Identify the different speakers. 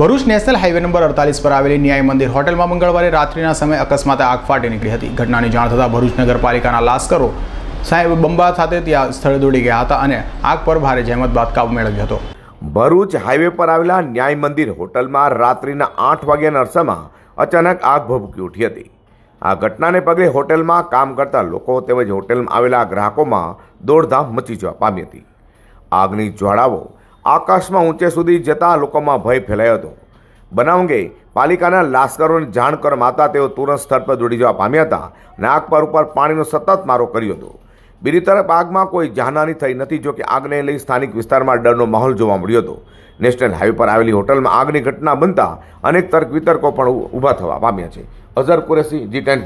Speaker 1: Bharuch national highway number અડતાલીસ પર આવેલી ન્યાય મંદિર હોટેલમાં મંગળવારે રાત્રિના સમયે અકસ્માતે આગ ફાટી નીકળી હતી ઘટનાની જાણ થતાં ભરૂચ નગરપાલિકાના લાશ્કરો સાહેબ બંબા સાથે ત્યાં સ્થળે દોડી ગયા હતા અને આગ પર ભારે જહેમત બાદ કાબુ મેળવ્યો હતો
Speaker 2: ભરૂચ હાઈવે પર આવેલા ન્યાય મંદિર હોટલમાં રાત્રિના આઠ વાગ્યાના અરસામાં અચાનક આગ ભભૂકી ઉઠી હતી આ ઘટનાને પગલે હોટેલમાં કામ કરતા લોકો તેમજ હોટેલમાં આવેલા ગ્રાહકોમાં દોડધામ મચી જવા પામી હતી આગની જ્વાળાઓ આકાશમાં ઊંચે સુધી જતાં લોકોમાં ભય ફેલાયો હતો બનાવ અંગે પાલિકાના લાશ્કરોને જાણ કરવામાં આવતા તેઓ તુરંત સ્થળ પર દોડી જવા પામ્યા હતા અને આગ પર ઉપર પાણીનો સતત મારો કર્યો હતો બીજી તરફ આગમાં કોઈ જાનહાની થઈ નથી જોકે આગને લઈ સ્થાનિક વિસ્તારમાં ડરનો માહોલ જોવા મળ્યો હતો નેશનલ હાઈવે પર આવેલી હોટલમાં આગની ઘટના બનતા અનેક તર્ક વિતર્કો પણ ઊભા થવા પામ્યા છે અઝર કુરેશી જી ટેન